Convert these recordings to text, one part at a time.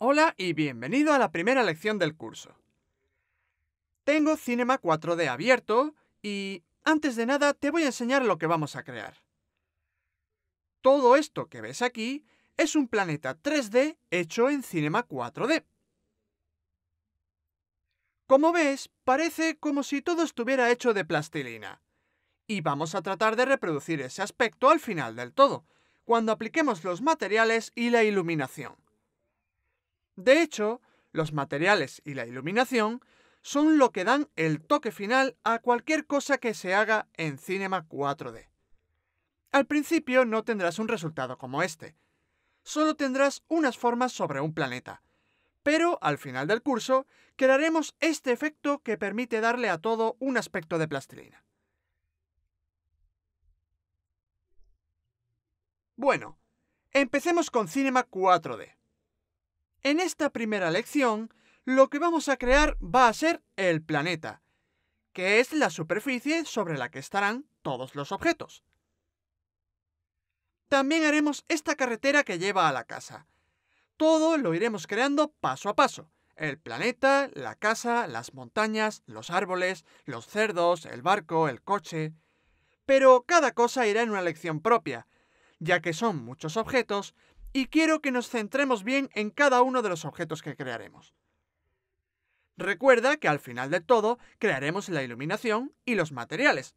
Hola y bienvenido a la primera lección del curso. Tengo Cinema 4D abierto y, antes de nada, te voy a enseñar lo que vamos a crear. Todo esto que ves aquí es un planeta 3D hecho en Cinema 4D. Como ves, parece como si todo estuviera hecho de plastilina. Y vamos a tratar de reproducir ese aspecto al final del todo, cuando apliquemos los materiales y la iluminación. De hecho, los materiales y la iluminación son lo que dan el toque final a cualquier cosa que se haga en Cinema 4D. Al principio no tendrás un resultado como este, solo tendrás unas formas sobre un planeta, pero al final del curso crearemos este efecto que permite darle a todo un aspecto de plastilina. Bueno, empecemos con Cinema 4D. En esta primera lección, lo que vamos a crear va a ser el planeta, que es la superficie sobre la que estarán todos los objetos. También haremos esta carretera que lleva a la casa. Todo lo iremos creando paso a paso. El planeta, la casa, las montañas, los árboles, los cerdos, el barco, el coche... Pero cada cosa irá en una lección propia, ya que son muchos objetos y quiero que nos centremos bien en cada uno de los objetos que crearemos. Recuerda que al final de todo crearemos la iluminación y los materiales,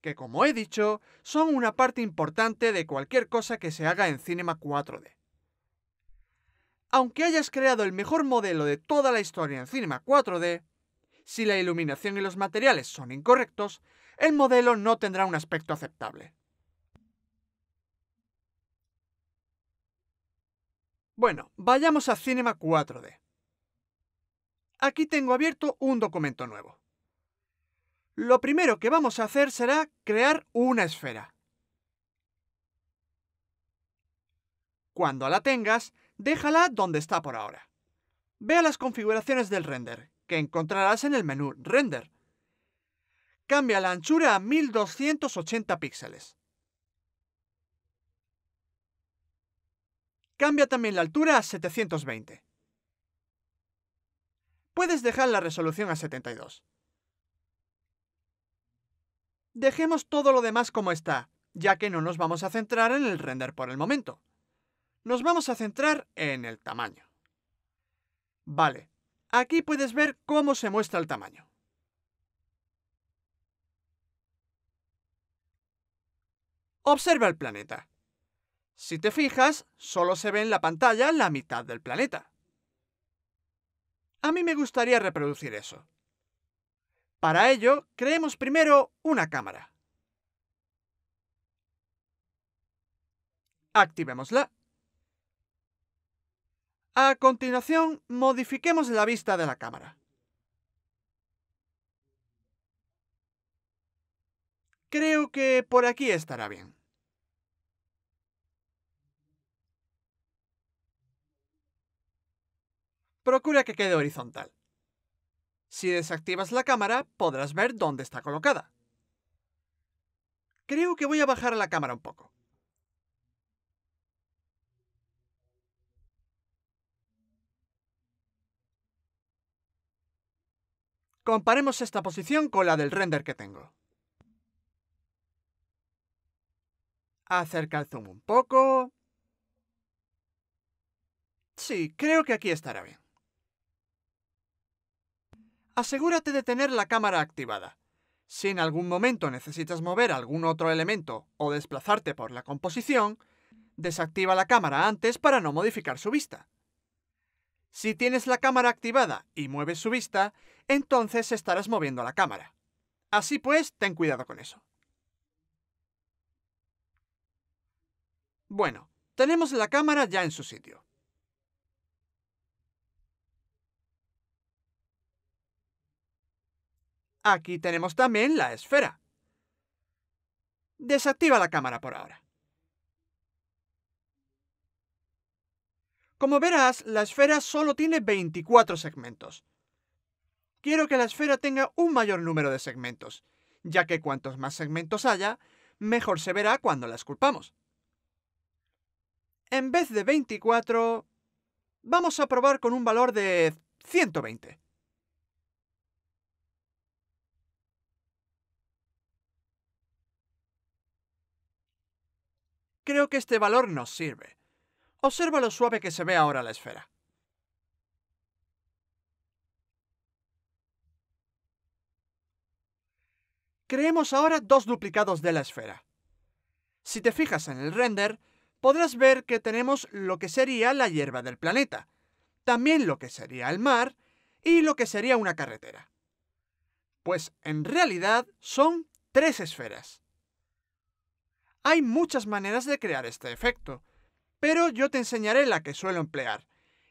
que como he dicho, son una parte importante de cualquier cosa que se haga en Cinema 4D. Aunque hayas creado el mejor modelo de toda la historia en Cinema 4D, si la iluminación y los materiales son incorrectos, el modelo no tendrá un aspecto aceptable. Bueno, vayamos a Cinema 4D. Aquí tengo abierto un documento nuevo. Lo primero que vamos a hacer será crear una esfera. Cuando la tengas, déjala donde está por ahora. Ve a las configuraciones del render, que encontrarás en el menú Render. Cambia la anchura a 1280 píxeles. Cambia también la altura a 720. Puedes dejar la resolución a 72. Dejemos todo lo demás como está, ya que no nos vamos a centrar en el render por el momento. Nos vamos a centrar en el tamaño. Vale, aquí puedes ver cómo se muestra el tamaño. Observa el planeta. Si te fijas, solo se ve en la pantalla la mitad del planeta. A mí me gustaría reproducir eso. Para ello, creemos primero una cámara. Activémosla. A continuación, modifiquemos la vista de la cámara. Creo que por aquí estará bien. procura que quede horizontal. Si desactivas la cámara, podrás ver dónde está colocada. Creo que voy a bajar la cámara un poco. Comparemos esta posición con la del render que tengo. Acerca el zoom un poco. Sí, creo que aquí estará bien asegúrate de tener la cámara activada. Si en algún momento necesitas mover algún otro elemento o desplazarte por la composición, desactiva la cámara antes para no modificar su vista. Si tienes la cámara activada y mueves su vista, entonces estarás moviendo la cámara. Así pues, ten cuidado con eso. Bueno, tenemos la cámara ya en su sitio. Aquí tenemos también la esfera. Desactiva la cámara por ahora. Como verás, la esfera solo tiene 24 segmentos. Quiero que la esfera tenga un mayor número de segmentos, ya que cuantos más segmentos haya, mejor se verá cuando la esculpamos. En vez de 24, vamos a probar con un valor de 120. Creo que este valor nos sirve. Observa lo suave que se ve ahora la esfera. Creemos ahora dos duplicados de la esfera. Si te fijas en el render, podrás ver que tenemos lo que sería la hierba del planeta, también lo que sería el mar y lo que sería una carretera. Pues en realidad son tres esferas. Hay muchas maneras de crear este efecto, pero yo te enseñaré la que suelo emplear,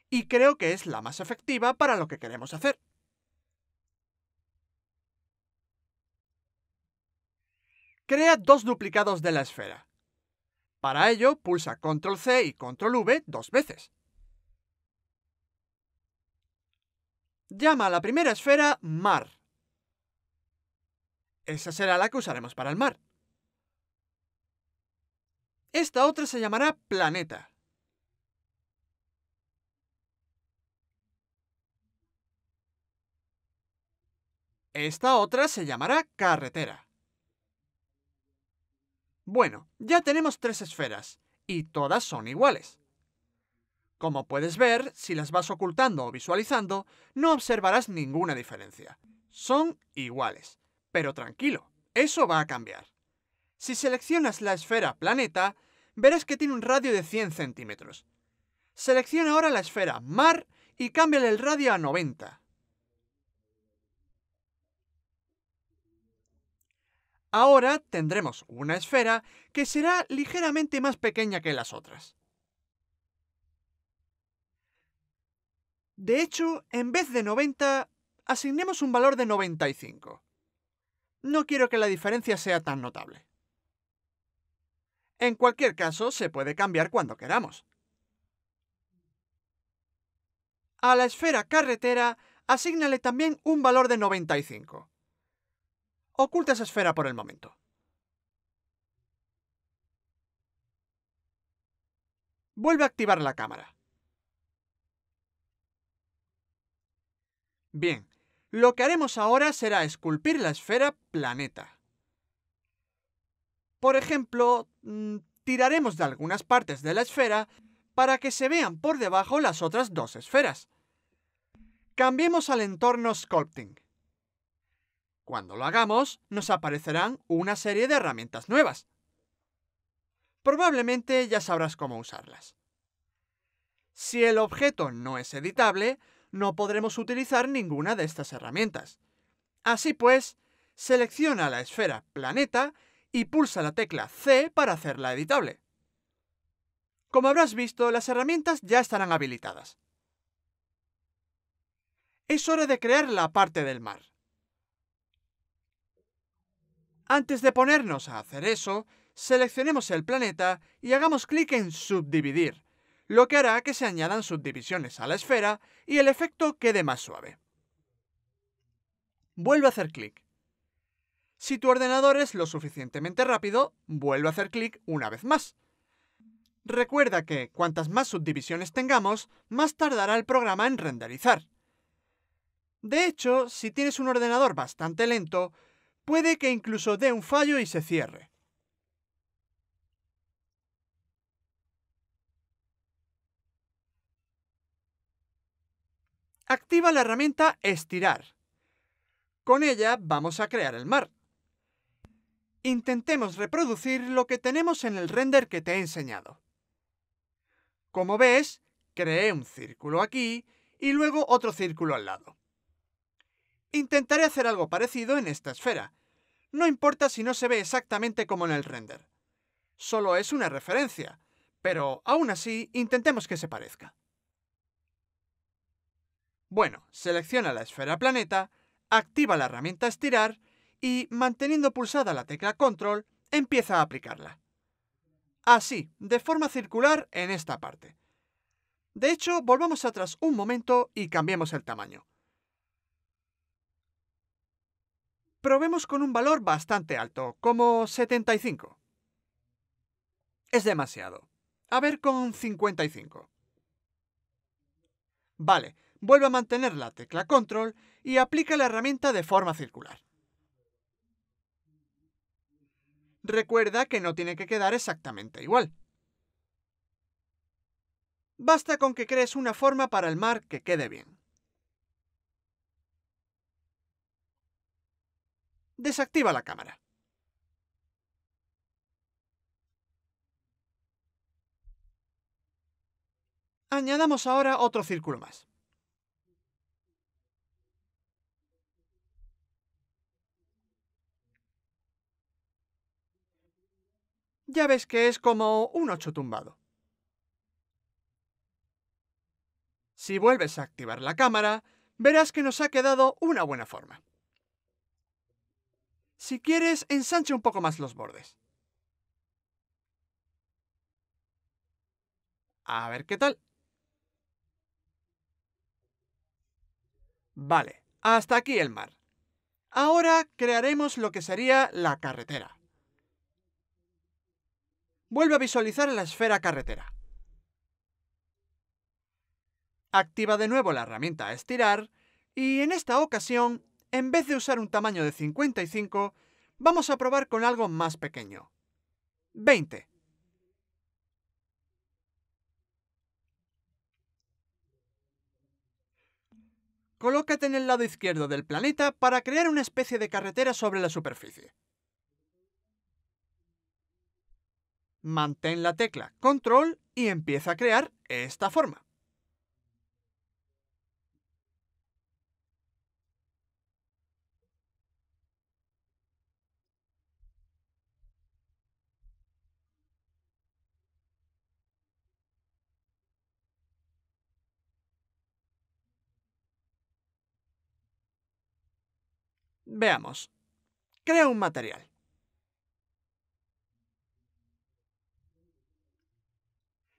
y creo que es la más efectiva para lo que queremos hacer. Crea dos duplicados de la esfera. Para ello, pulsa Ctrl+C c y Control-V dos veces. Llama a la primera esfera Mar. Esa será la que usaremos para el mar. Esta otra se llamará planeta. Esta otra se llamará carretera. Bueno, ya tenemos tres esferas, y todas son iguales. Como puedes ver, si las vas ocultando o visualizando, no observarás ninguna diferencia. Son iguales. Pero tranquilo, eso va a cambiar. Si seleccionas la esfera planeta, verás que tiene un radio de 100 centímetros. Selecciona ahora la esfera mar y cámbiale el radio a 90. Ahora tendremos una esfera que será ligeramente más pequeña que las otras. De hecho, en vez de 90, asignemos un valor de 95. No quiero que la diferencia sea tan notable. En cualquier caso, se puede cambiar cuando queramos. A la esfera carretera, asígnale también un valor de 95. Oculta esa esfera por el momento. Vuelve a activar la cámara. Bien, lo que haremos ahora será esculpir la esfera planeta. Por ejemplo, mm, tiraremos de algunas partes de la esfera para que se vean por debajo las otras dos esferas. Cambiemos al entorno Sculpting. Cuando lo hagamos, nos aparecerán una serie de herramientas nuevas. Probablemente ya sabrás cómo usarlas. Si el objeto no es editable, no podremos utilizar ninguna de estas herramientas. Así pues, selecciona la esfera planeta y pulsa la tecla C para hacerla editable. Como habrás visto, las herramientas ya estarán habilitadas. Es hora de crear la parte del mar. Antes de ponernos a hacer eso, seleccionemos el planeta y hagamos clic en Subdividir, lo que hará que se añadan subdivisiones a la esfera y el efecto quede más suave. Vuelve a hacer clic si tu ordenador es lo suficientemente rápido, vuelve a hacer clic una vez más. Recuerda que cuantas más subdivisiones tengamos, más tardará el programa en renderizar. De hecho, si tienes un ordenador bastante lento, puede que incluso dé un fallo y se cierre. Activa la herramienta Estirar. Con ella vamos a crear el mar. Intentemos reproducir lo que tenemos en el render que te he enseñado. Como ves, creé un círculo aquí y luego otro círculo al lado. Intentaré hacer algo parecido en esta esfera. No importa si no se ve exactamente como en el render. Solo es una referencia, pero aún así intentemos que se parezca. Bueno, selecciona la esfera planeta, activa la herramienta estirar y manteniendo pulsada la tecla control empieza a aplicarla. Así, de forma circular en esta parte. De hecho, volvamos atrás un momento y cambiemos el tamaño. Probemos con un valor bastante alto, como 75. Es demasiado. A ver con 55. Vale, vuelve a mantener la tecla control y aplica la herramienta de forma circular. recuerda que no tiene que quedar exactamente igual. Basta con que crees una forma para el mar que quede bien. Desactiva la cámara. Añadamos ahora otro círculo más. Ya ves que es como un ocho tumbado. Si vuelves a activar la cámara, verás que nos ha quedado una buena forma. Si quieres, ensanche un poco más los bordes. A ver qué tal. Vale, hasta aquí el mar. Ahora crearemos lo que sería la carretera. Vuelve a visualizar la esfera carretera. Activa de nuevo la herramienta Estirar y en esta ocasión, en vez de usar un tamaño de 55, vamos a probar con algo más pequeño. 20. Colócate en el lado izquierdo del planeta para crear una especie de carretera sobre la superficie. mantén la tecla Control y empieza a crear esta forma. Veamos. Crea un material.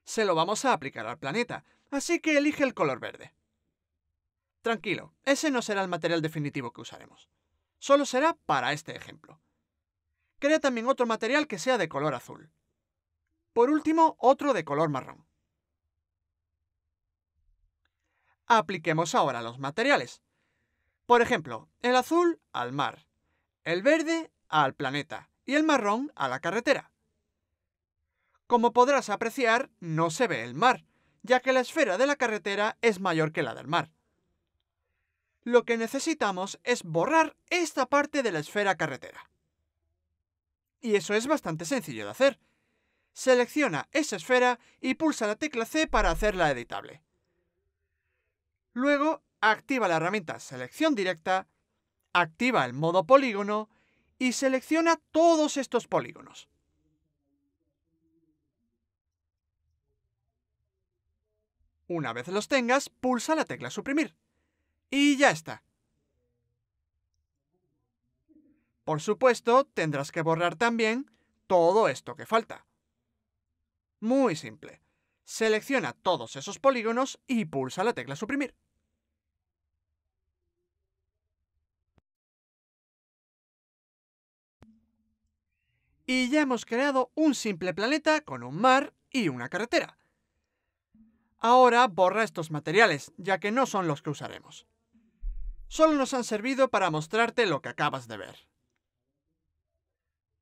se lo vamos a aplicar al planeta, así que elige el color verde. Tranquilo, ese no será el material definitivo que usaremos. Solo será para este ejemplo. Crea también otro material que sea de color azul. Por último, otro de color marrón. Apliquemos ahora los materiales. Por ejemplo, el azul al mar, el verde al planeta y el marrón a la carretera. Como podrás apreciar, no se ve el mar, ya que la esfera de la carretera es mayor que la del mar. Lo que necesitamos es borrar esta parte de la esfera carretera. Y eso es bastante sencillo de hacer. Selecciona esa esfera y pulsa la tecla C para hacerla editable. Luego, activa la herramienta Selección Directa, activa el modo polígono y selecciona todos estos polígonos. Una vez los tengas, pulsa la tecla suprimir. Y ya está. Por supuesto, tendrás que borrar también todo esto que falta. Muy simple. Selecciona todos esos polígonos y pulsa la tecla suprimir. Y ya hemos creado un simple planeta con un mar y una carretera. Ahora borra estos materiales, ya que no son los que usaremos. Solo nos han servido para mostrarte lo que acabas de ver.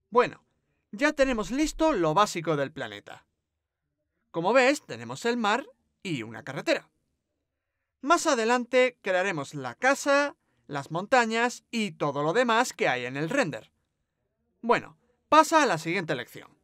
Bueno, ya tenemos listo lo básico del planeta. Como ves, tenemos el mar y una carretera. Más adelante crearemos la casa, las montañas y todo lo demás que hay en el render. Bueno, pasa a la siguiente lección.